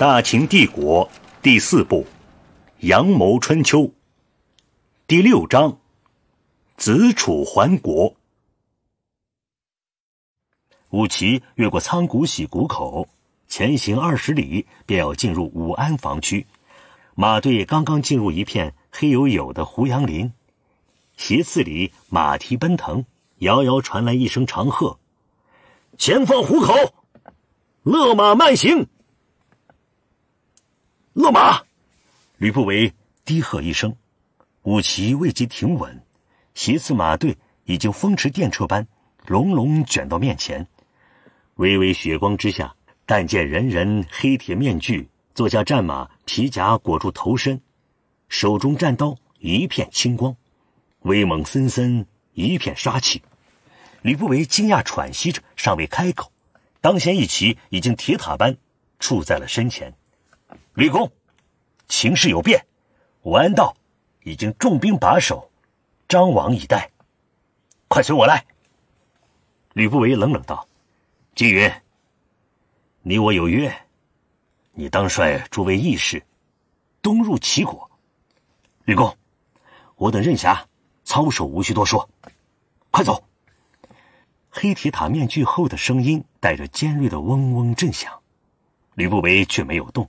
大秦帝国第四部《阳谋春秋》第六章《子楚还国》。武齐越过仓谷喜谷口，前行二十里，便要进入武安防区。马队刚刚进入一片黑黝黝的胡杨林，斜刺里马蹄奔腾，遥遥传来一声长喝：“前方虎口，勒马慢行。”勒马！吕不韦低喝一声，武骑未及停稳，斜刺马队已经风驰电掣般隆隆卷到面前。微微血光之下，但见人人黑铁面具，坐下战马皮甲裹住头身，手中战刀一片青光，威猛森森，一片杀气。吕不韦惊讶喘息着，尚未开口，当先一骑已经铁塔般处在了身前。吕公，情势有变，武安道已经重兵把守，张网以待。快随我来。”吕不韦冷冷道，“金云，你我有约，你当率诸位义士东入齐国。吕公，我等任侠，操守无需多说，快走。”黑铁塔面具后的声音带着尖锐的嗡嗡震响，吕不韦却没有动。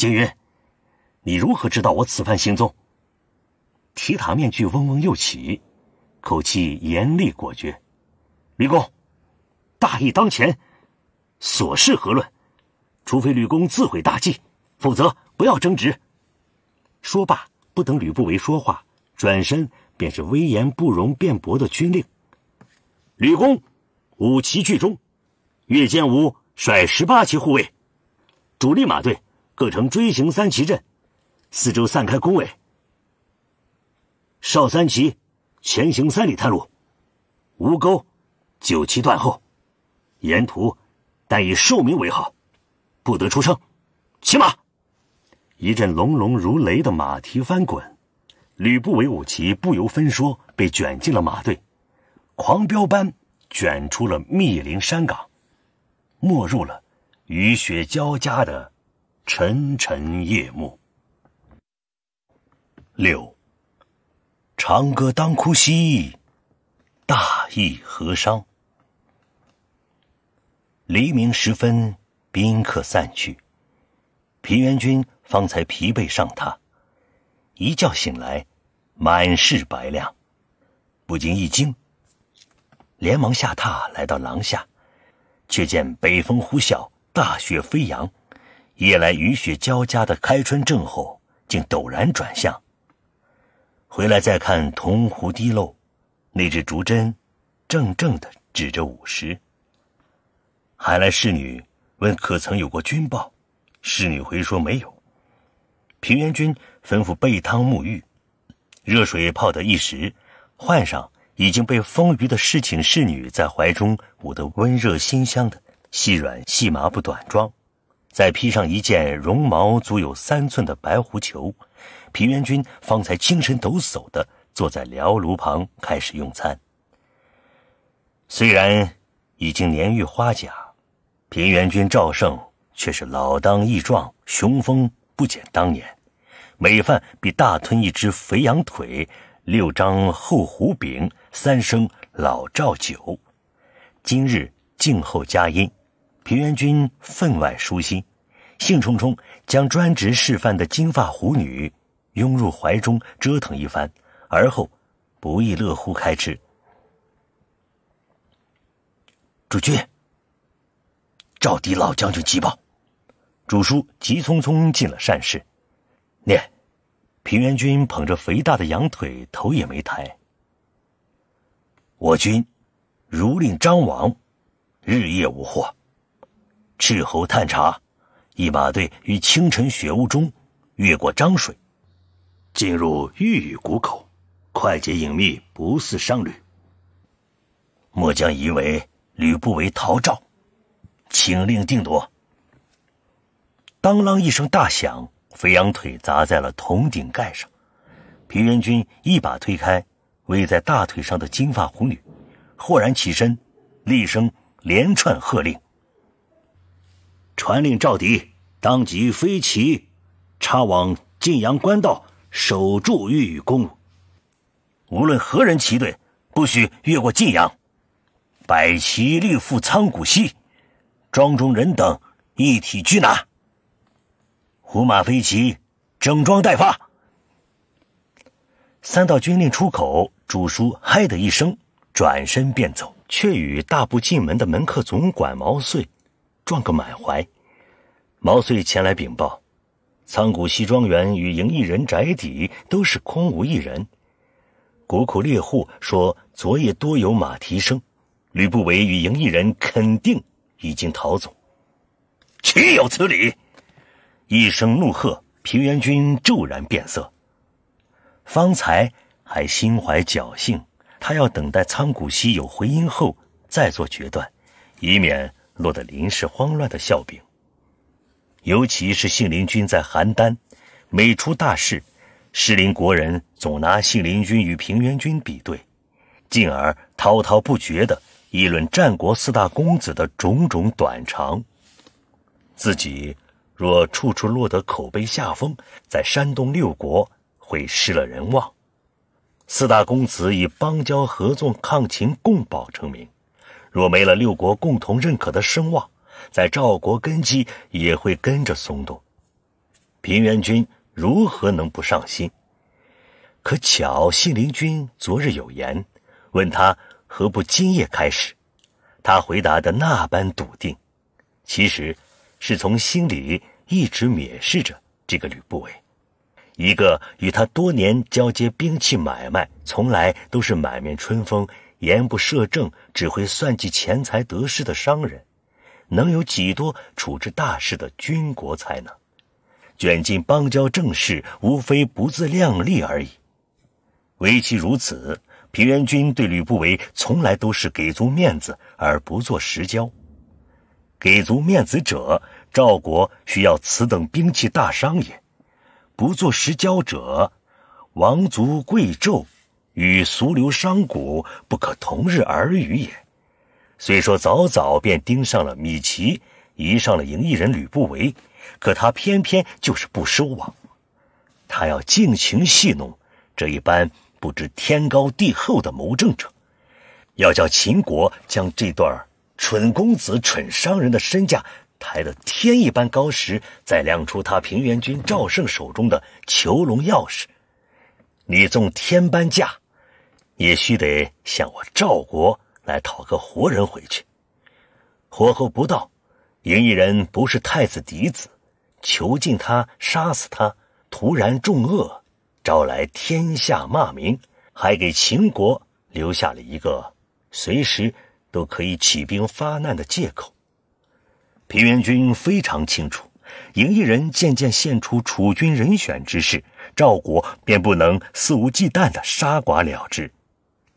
景云，你如何知道我此番行踪？提塔面具嗡嗡又起，口气严厉果决。吕公，大义当前，琐事何论？除非吕公自毁大计，否则不要争执。说罢，不等吕不韦说话，转身便是威严不容辩驳的军令：吕公，五旗聚中，岳建武率十八旗护卫主力马队。各成锥形三旗阵，四周散开工位。少三旗，前行三里探路；吴钩，九旗断后。沿途，但以寿名为号，不得出声。骑马！一阵隆隆如雷的马蹄翻滚，吕不韦五旗不由分说被卷进了马队，狂飙般卷出了密林山岗，没入了雨雪交加的。沉沉夜幕，六，长歌当哭兮，大意何伤？黎明时分，宾客散去，平原君方才疲惫上榻，一觉醒来，满室白亮，不禁一惊，连忙下榻来到廊下，却见北风呼啸，大雪飞扬。夜来雨雪交加的开春正后，竟陡然转向。回来再看铜壶滴漏，那只竹针正正的指着午时。还来侍女问：“可曾有过军报？”侍女回说：“没有。”平原君吩咐备汤沐浴，热水泡得一时，换上已经被风雨的侍寝侍女在怀中捂得温热馨香的细软细麻布短装。再披上一件绒毛足有三寸的白狐裘，平原君方才精神抖擞地坐在燎炉旁开始用餐。虽然已经年逾花甲，平原君赵胜却是老当益壮，雄风不减当年。每饭必大吞一只肥羊腿，六张厚胡饼，三升老赵酒。今日静候佳音。平原君分外舒心，兴冲冲将专职示范的金发狐女拥入怀中折腾一番，而后不亦乐乎开吃。主君，赵敌老将军急报！主叔急匆匆进了膳室，念：平原君捧着肥大的羊腿，头也没抬。我军如令张王，日夜无获。斥候探查，一马队于清晨雪雾中越过漳水，进入玉宇谷口，快捷隐秘，不似商旅。末将疑为吕不韦逃赵，请令定夺。当啷一声大响，肥羊腿砸在了铜顶盖上。平原君一把推开偎在大腿上的金发红女，豁然起身，厉声连串喝令。传令赵迪，当即飞骑插往晋阳官道，守住御宇宫。无论何人骑队，不许越过晋阳。百骑力赴仓谷西，庄中人等一体拘拿。胡马飞骑，整装待发。三道军令出口，主书嗨的一声，转身便走，却与大步进门的门客总管毛遂。撞个满怀，毛遂前来禀报，仓谷西庄园与营异人宅邸都是空无一人。古苦猎户说，昨夜多有马蹄声，吕不韦与营异人肯定已经逃走。岂有此理！一声怒喝，平原君骤然变色。方才还心怀侥幸，他要等待仓谷西有回音后再做决断，以免。落得临时慌乱的笑柄。尤其是信陵君在邯郸每出大事，士林国人总拿信陵君与平原君比对，进而滔滔不绝地议论战国四大公子的种种短长。自己若处处落得口碑下风，在山东六国会失了人望。四大公子以邦交合作、抗秦共保成名。若没了六国共同认可的声望，在赵国根基也会跟着松动。平原君如何能不上心？可巧信陵君昨日有言，问他何不今夜开始，他回答的那般笃定，其实是从心里一直蔑视着这个吕不韦，一个与他多年交接兵器买卖，从来都是满面春风。言不涉政，只会算计钱财得失的商人，能有几多处置大事的军国才能？卷进邦交政事，无非不自量力而已。唯其如此，平原君对吕不韦从来都是给足面子而不做实交。给足面子者，赵国需要此等兵器大商也；不做实交者，王族贵胄。与俗流商贾不可同日而语也。虽说早早便盯上了米奇，移上了营艺人吕不韦，可他偏偏就是不收网，他要尽情戏弄这一般不知天高地厚的谋政者，要叫秦国将这段蠢公子、蠢商人的身价抬得天一般高时，再亮出他平原君赵胜手中的囚笼钥匙。你纵天般驾，也须得向我赵国来讨个活人回去。火候不到，赢异人不是太子嫡子，囚禁他、杀死他，徒然重恶，招来天下骂名，还给秦国留下了一个随时都可以起兵发难的借口。平原君非常清楚，赢异人渐渐现出楚军人选之事。赵国便不能肆无忌惮的杀剐了之，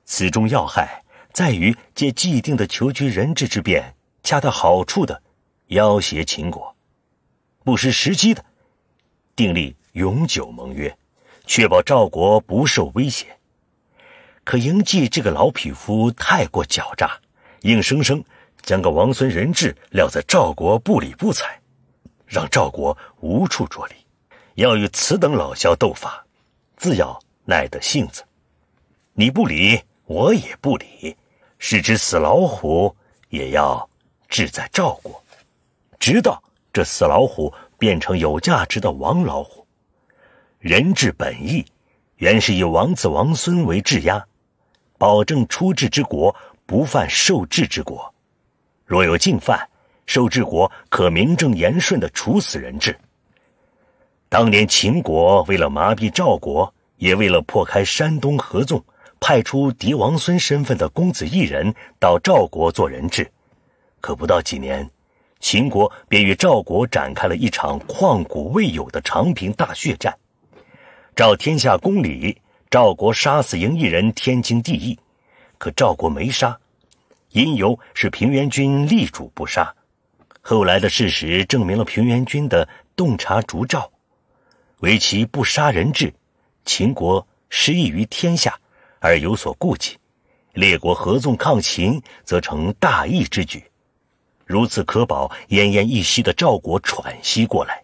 此中要害在于借既定的求取人质之便，恰到好处的要挟秦国，不失时机的订立永久盟约，确保赵国不受威胁。可嬴稷这个老匹夫太过狡诈，硬生生将个王孙人质撂在赵国不理不睬，让赵国无处着力。要与此等老枭斗法，自要耐得性子。你不理我，也不理，是只死老虎，也要志在赵国，直到这死老虎变成有价值的王老虎。人质本意，原是以王子王孙为质押，保证出质之国不犯受质之国。若有进犯，受质国可名正言顺地处死人质。当年秦国为了麻痹赵国，也为了破开山东合纵，派出狄王孙身份的公子异人到赵国做人质。可不到几年，秦国便与赵国展开了一场旷古未有的长平大血战。赵天下公理，赵国杀死赢异人天经地义，可赵国没杀，因由是平原君力主不杀。后来的事实证明了平原君的洞察烛照。为其不杀人质，秦国失意于天下，而有所顾忌；列国合纵抗秦，则成大义之举。如此可保奄奄一息的赵国喘息过来。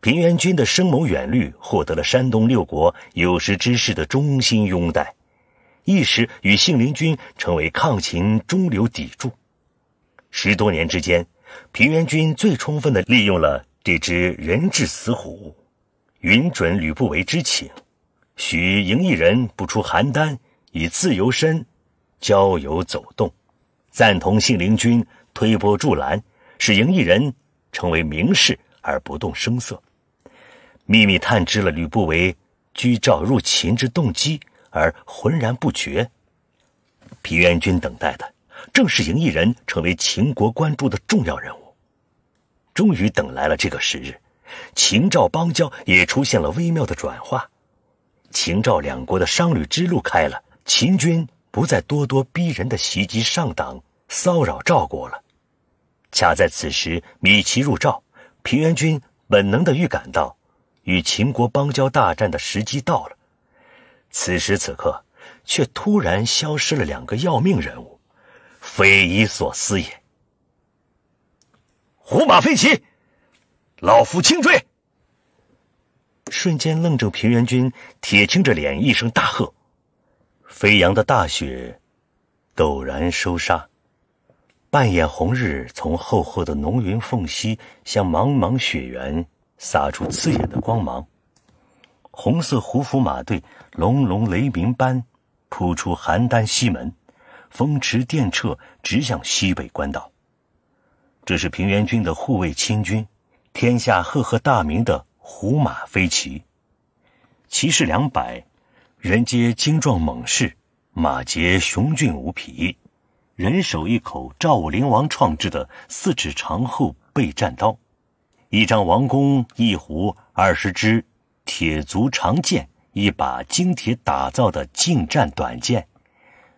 平原君的深谋远虑，获得了山东六国有识之士的衷心拥戴，一时与信陵君成为抗秦中流砥柱。十多年之间，平原君最充分的利用了。这只人质死虎，允准吕不韦之请，许嬴异人不出邯郸，以自由身，郊游走动，赞同信陵君推波助澜，使嬴异人成为名士而不动声色，秘密探知了吕不韦居赵入秦之动机而浑然不觉。平原君等待的，正是嬴异人成为秦国关注的重要人物。终于等来了这个时日，秦赵邦交也出现了微妙的转化，秦赵两国的商旅之路开了，秦军不再咄咄逼人的袭击上党，骚扰赵国了。恰在此时，米奇入赵，平原君本能的预感到与秦国邦交大战的时机到了。此时此刻，却突然消失了两个要命人物，匪夷所思也。胡马飞起，老夫轻追。瞬间愣怔，平原君铁青着脸，一声大喝。飞扬的大雪陡然收沙，半掩红日从厚厚的浓云缝隙，向茫茫雪原洒出刺眼的光芒。红色胡服马队隆隆雷鸣般扑出邯郸西门，风驰电掣直向西北关道。这是平原君的护卫亲军，天下赫赫大名的胡马飞骑，骑士两百，人皆精壮猛士，马皆雄俊无匹，人手一口赵武灵王创制的四尺长厚背战刀，一张王弓，一壶二十支铁足长剑，一把精铁打造的近战短剑，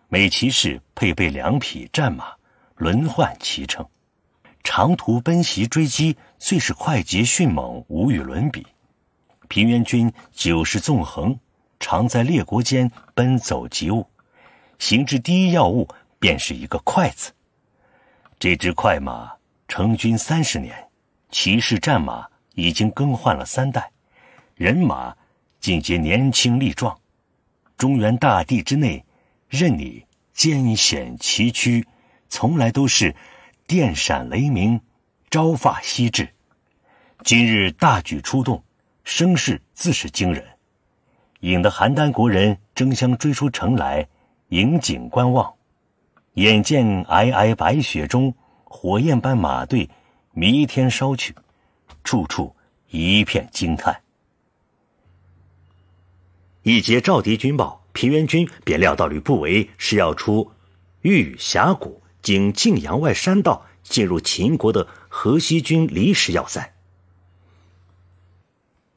每骑士配备两匹战马，轮换骑乘。长途奔袭追击，最是快捷迅猛，无与伦比。平原君九世纵横，常在列国间奔走急务，行至第一要务便是一个“快”字。这支快马成军三十年，骑士战马已经更换了三代，人马尽皆年轻力壮。中原大地之内，任你艰险崎岖，从来都是。电闪雷鸣，朝发夕至。今日大举出动，声势自是惊人，引得邯郸国人争相追出城来，引颈观望。眼见皑皑白雪中，火焰般马队弥天烧去，处处一片惊叹。一接赵敌军报，平原君便料到吕不韦是要出玉峡谷。经晋阳外山道进入秦国的河西军临时要塞。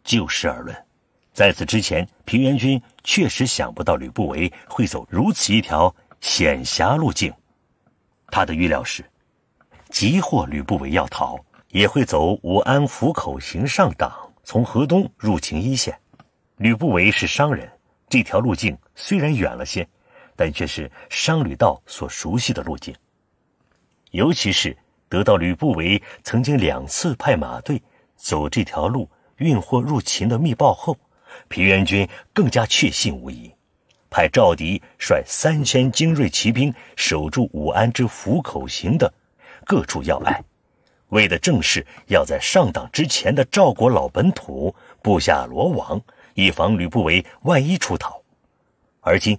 就事而论，在此之前，平原君确实想不到吕不韦会走如此一条险狭路径。他的预料是，即或吕不韦要逃，也会走武安府口行上党，从河东入秦一线。吕不韦是商人，这条路径虽然远了些，但却是商旅道所熟悉的路径。尤其是得到吕不韦曾经两次派马队走这条路运货入秦的密报后，平原君更加确信无疑，派赵迪率三千精锐骑兵守住武安之府口行的各处要隘，为的正是要在上党之前的赵国老本土布下罗网，以防吕不韦万一出逃。而今，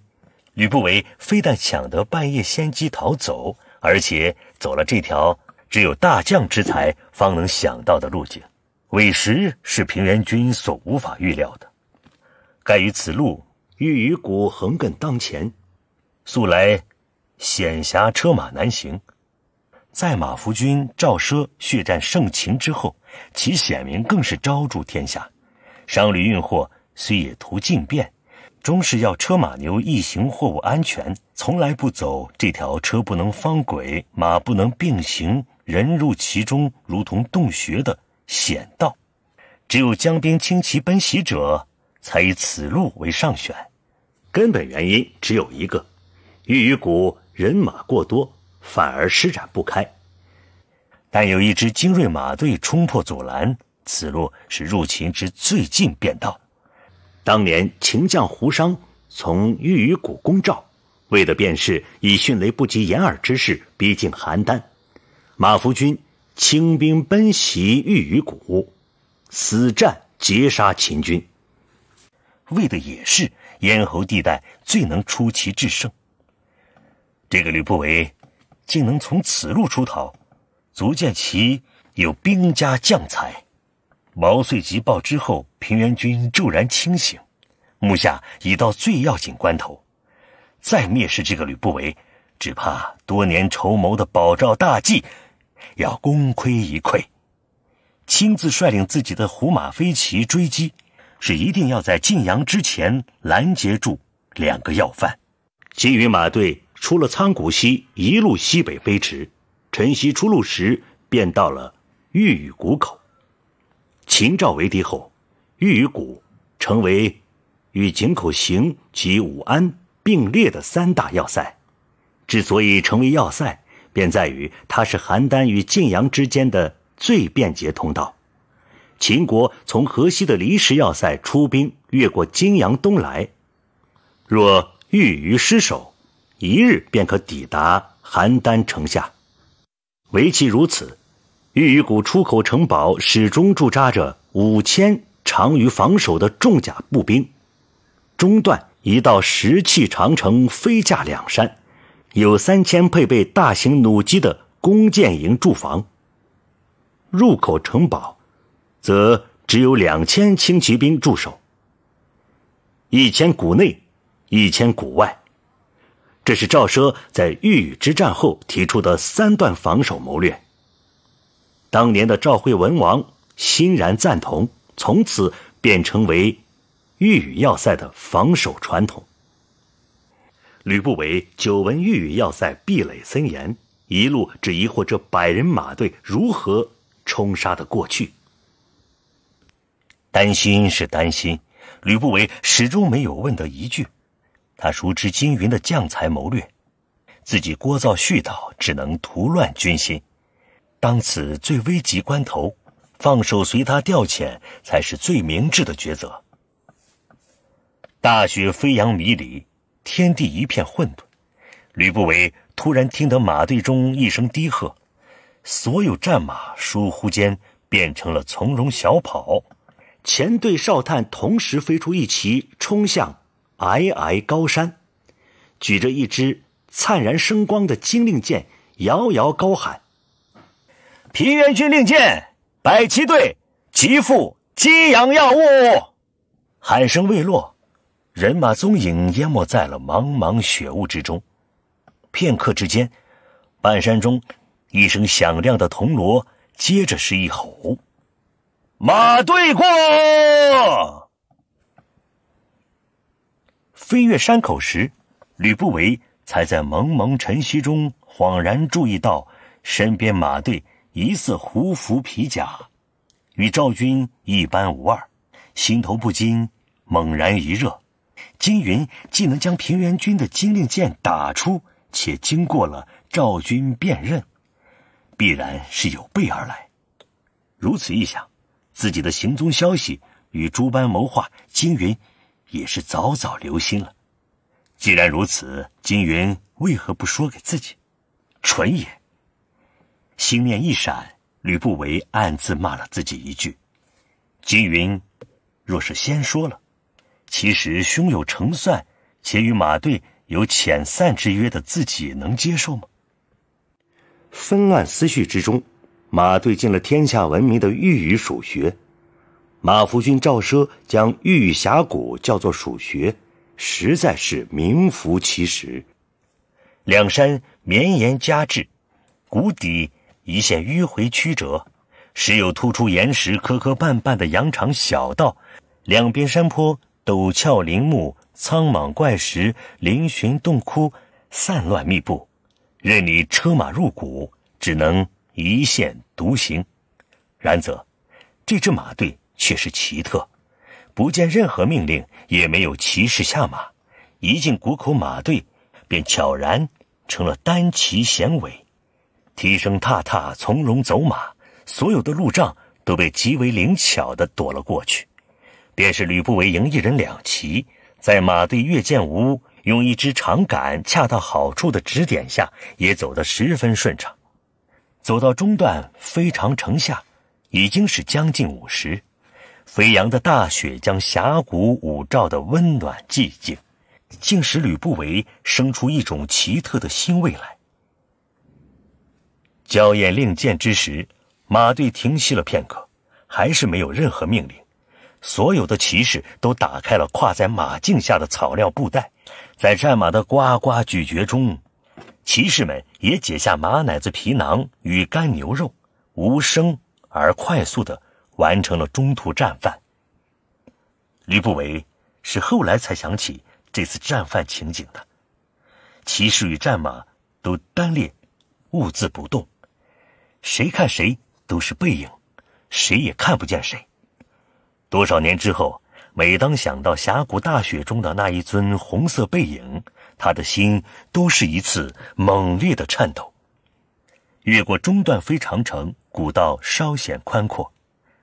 吕不韦非但抢得半夜先机逃走。而且走了这条只有大将之才方能想到的路径，委实是平原君所无法预料的。盖于此路，欲与古横亘当前，素来险狭，车马难行。在马服君赵奢血战盛秦之后，其显名更是昭著天下，商旅运货虽也图近变，终是要车马牛一行货物安全，从来不走这条车不能方轨，马不能并行，人入其中如同洞穴的险道。只有江兵轻骑奔袭者才以此路为上选。根本原因只有一个：玉鱼谷人马过多，反而施展不开。但有一支精锐马队冲破阻拦，此路是入秦之最近便道。当年秦将胡商从玉宇谷攻赵，为的便是以迅雷不及掩耳之势逼近邯郸；马服军轻兵奔袭玉宇谷，死战截杀秦军，为的也是咽喉地带最能出奇制胜。这个吕不韦竟能从此路出逃，足见其有兵家将才。毛遂急报之后，平原君骤然清醒，目下已到最要紧关头，再蔑视这个吕不韦，只怕多年筹谋的保赵大计要功亏一篑。亲自率领自己的胡马飞骑追击，是一定要在晋阳之前拦截住两个要犯。金余马队出了仓谷西，一路西北飞驰，晨曦出路时便到了玉宇谷口。秦赵为敌后，玉与谷成为与井口行及武安并列的三大要塞。之所以成为要塞，便在于它是邯郸与晋阳之间的最便捷通道。秦国从河西的离石要塞出兵，越过泾阳东来，若遇于失守，一日便可抵达邯郸城下。唯其如此。玉宇谷出口城堡始终驻扎着五千长于防守的重甲步兵，中段一道石砌长城飞架两山，有三千配备大型弩机的弓箭营驻防。入口城堡，则只有两千轻骑兵驻守。一千谷内，一千谷外，这是赵奢在玉宇之战后提出的三段防守谋略。当年的赵惠文王欣然赞同，从此便成为玉语要塞的防守传统。吕不韦久闻玉语要塞壁垒森严，一路只疑惑这百人马队如何冲杀的过去。担心是担心，吕不韦始终没有问得一句。他熟知金云的将才谋略，自己聒噪絮叨，只能徒乱军心。当此最危急关头，放手随他调遣才是最明智的抉择。大雪飞扬迷离，天地一片混沌。吕不韦突然听得马队中一声低喝，所有战马倏忽间变成了从容小跑。前队哨探同时飞出一骑，冲向皑皑高山，举着一支灿然生光的金令箭，遥遥高喊。平原军令箭，百骑队急赴金阳要务。喊声未落，人马踪影淹没在了茫茫雪雾之中。片刻之间，半山中一声响亮的铜锣，接着是一吼：“马队过！”飞越山口时，吕不韦才在蒙蒙晨曦中恍然注意到身边马队。一似胡服皮甲，与赵军一般无二，心头不禁猛然一热。金云既能将平原君的金令箭打出，且经过了赵军辨认，必然是有备而来。如此一想，自己的行踪消息与诸般谋划，金云也是早早留心了。既然如此，金云为何不说给自己？纯也。心念一闪，吕不韦暗自骂了自己一句：“金云，若是先说了，其实胸有成算，且与马队有遣散之约的自己能接受吗？”纷乱思绪之中，马队进了天下闻名的玉宇蜀穴。马福君赵奢将玉宇峡谷叫做蜀穴，实在是名副其实。两山绵延夹峙，谷底。一线迂回曲折，时有突出岩石、磕磕绊绊的羊肠小道，两边山坡陡峭，林木苍莽，怪石嶙峋，洞窟散乱密布，任你车马入谷，只能一线独行。然则，这支马队却是奇特，不见任何命令，也没有骑士下马，一进谷口，马队便悄然成了单骑衔尾。蹄声踏踏，从容走马，所有的路障都被极为灵巧的躲了过去。便是吕不韦赢一人两骑，在马队岳见吾用一支长杆恰到好处的指点下，也走得十分顺畅。走到中段，非常城下，已经是将近午时。飞扬的大雪将峡谷五照的温暖寂静，竟使吕不韦生出一种奇特的欣慰来。交验令箭之时，马队停息了片刻，还是没有任何命令。所有的骑士都打开了跨在马颈下的草料布袋，在战马的呱呱咀嚼中，骑士们也解下马奶子皮囊与干牛肉，无声而快速地完成了中途战犯。吕不韦是后来才想起这次战犯情景的，骑士与战马都单列兀自不动。谁看谁都是背影，谁也看不见谁。多少年之后，每当想到峡谷大雪中的那一尊红色背影，他的心都是一次猛烈的颤抖。越过中段飞长城古道，稍显宽阔，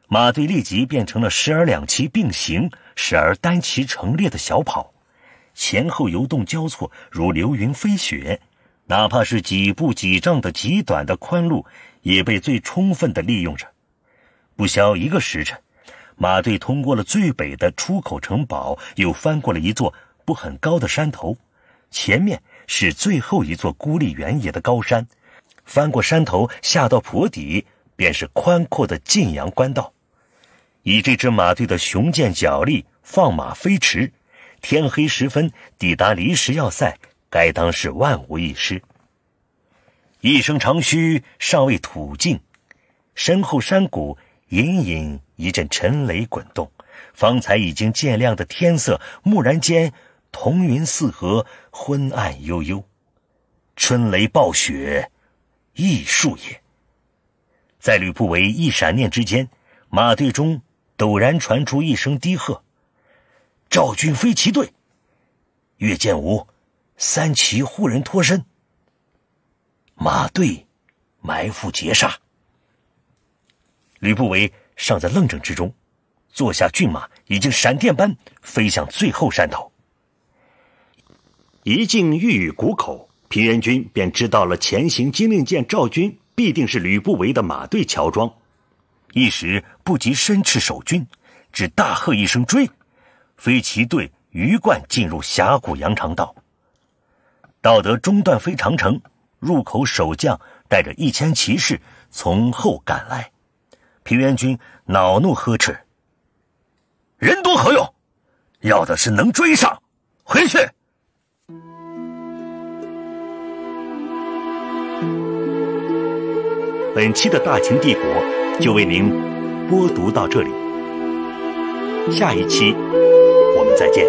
马队立即变成了时而两骑并行，时而单骑成列的小跑，前后游动交错，如流云飞雪。哪怕是几步几丈的极短的宽路。也被最充分的利用着。不消一个时辰，马队通过了最北的出口城堡，又翻过了一座不很高的山头。前面是最后一座孤立原野的高山。翻过山头，下到坡底，便是宽阔的晋阳官道。以这支马队的雄健脚力，放马飞驰，天黑时分抵达离石要塞，该当是万无一失。一声长嘘，尚未吐尽，身后山谷隐隐一阵沉雷滚动。方才已经渐亮的天色，蓦然间彤云四合，昏暗悠悠。春雷暴雪，一瞬也。在吕不韦一闪念之间，马队中陡然传出一声低喝：“赵军飞骑队，岳建吾，三骑护人脱身。”马队埋伏截杀。吕不韦尚在愣怔之中，坐下骏马已经闪电般飞向最后山头。一进玉宇谷口，平原君便知道了前行金令箭赵军必定是吕不韦的马队乔装，一时不及身赤守军，只大喝一声追，飞骑队鱼贯进入峡谷羊肠道，到得中段飞长城。入口守将带着一千骑士从后赶来，平原君恼怒呵斥：“人多何用？要的是能追上。回去。”本期的大秦帝国就为您播读到这里，下一期我们再见。